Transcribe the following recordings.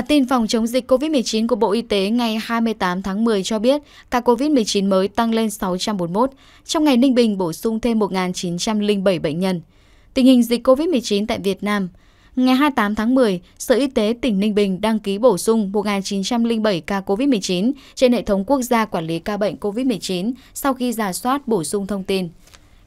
Bản tin phòng chống dịch COVID-19 của Bộ Y tế ngày 28 tháng 10 cho biết ca COVID-19 mới tăng lên 641. Trong ngày Ninh Bình bổ sung thêm 1.907 bệnh nhân. Tình hình dịch COVID-19 tại Việt Nam Ngày 28 tháng 10, Sở Y tế tỉnh Ninh Bình đăng ký bổ sung 1.907 ca COVID-19 trên hệ thống quốc gia quản lý ca bệnh COVID-19 sau khi giả soát bổ sung thông tin.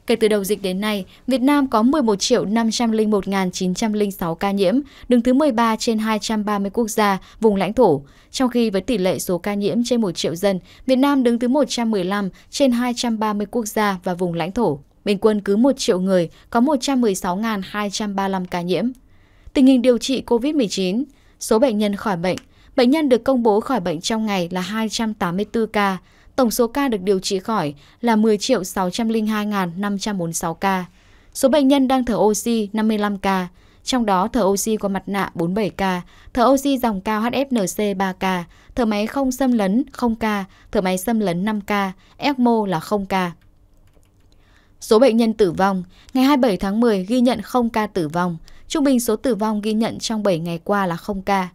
Kể từ đầu dịch đến nay, Việt Nam có 11 501 906 ca nhiễm, đứng thứ 13 trên 230 quốc gia, vùng lãnh thổ. Trong khi với tỷ lệ số ca nhiễm trên 1 triệu dân, Việt Nam đứng thứ 115 trên 230 quốc gia và vùng lãnh thổ. Bình quân cứ 1 triệu người có 116.235 ca nhiễm. Tình hình điều trị COVID-19, số bệnh nhân khỏi bệnh, bệnh nhân được công bố khỏi bệnh trong ngày là 284 ca, Tổng số ca được điều trị khỏi là 10 602.546 ca. Số bệnh nhân đang thở oxy 55 ca, trong đó thở oxy qua mặt nạ 47 ca, thở oxy dòng cao HFNC 3 ca, thở máy không xâm lấn 0 ca, thở máy xâm lấn 5 ca, ECMO là 0 ca. Số bệnh nhân tử vong, ngày 27 tháng 10 ghi nhận 0 ca tử vong, trung bình số tử vong ghi nhận trong 7 ngày qua là 0 ca.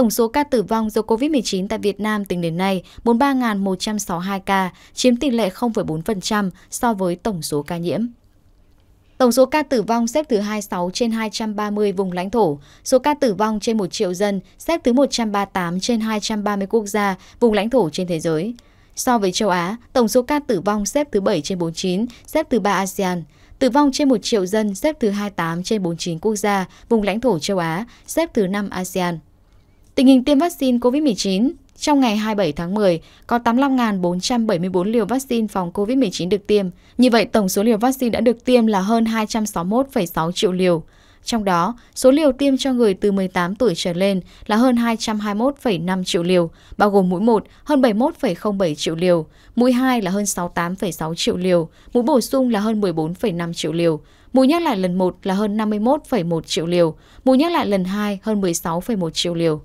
Tổng số ca tử vong do COVID-19 tại Việt Nam tính đến nay 43.162 ca, chiếm tỷ lệ 0,4% so với tổng số ca nhiễm. Tổng số ca tử vong xếp thứ 26 trên 230 vùng lãnh thổ, số ca tử vong trên 1 triệu dân xếp thứ 138 trên 230 quốc gia, vùng lãnh thổ trên thế giới. So với châu Á, tổng số ca tử vong xếp thứ 7 trên 49, xếp thứ 3 ASEAN. Tử vong trên 1 triệu dân xếp thứ 28 trên 49 quốc gia, vùng lãnh thổ châu Á, xếp thứ 5 ASEAN. Tình hình tiêm vaccine COVID-19 trong ngày 27 tháng 10, có 85.474 liều vaccine phòng COVID-19 được tiêm. Như vậy, tổng số liều vaccine đã được tiêm là hơn 261,6 triệu liều. Trong đó, số liều tiêm cho người từ 18 tuổi trở lên là hơn 221,5 triệu liều, bao gồm mũi 1 hơn 71,07 triệu liều, mũi 2 là hơn 68,6 triệu liều, mũi bổ sung là hơn 14,5 triệu liều, mũi nhắc lại lần 1 là hơn 51,1 triệu liều, mũi nhắc lại lần 2 hơn 16,1 triệu liều.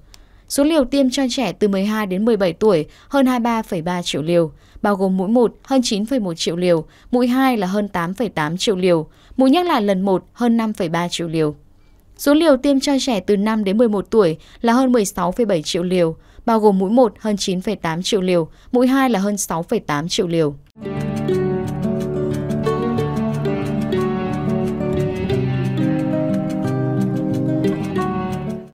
Số liều tiêm cho trẻ từ 12 đến 17 tuổi hơn 23,3 triệu liều, bao gồm mũi 1 hơn 9,1 triệu liều, mũi 2 là hơn 8,8 triệu liều, mũi nhắc lại lần 1 hơn 5,3 triệu liều. Số liều tiêm cho trẻ từ 5 đến 11 tuổi là hơn 16,7 triệu liều, bao gồm mũi 1 hơn 9,8 triệu liều, mũi 2 là hơn 6,8 triệu liều.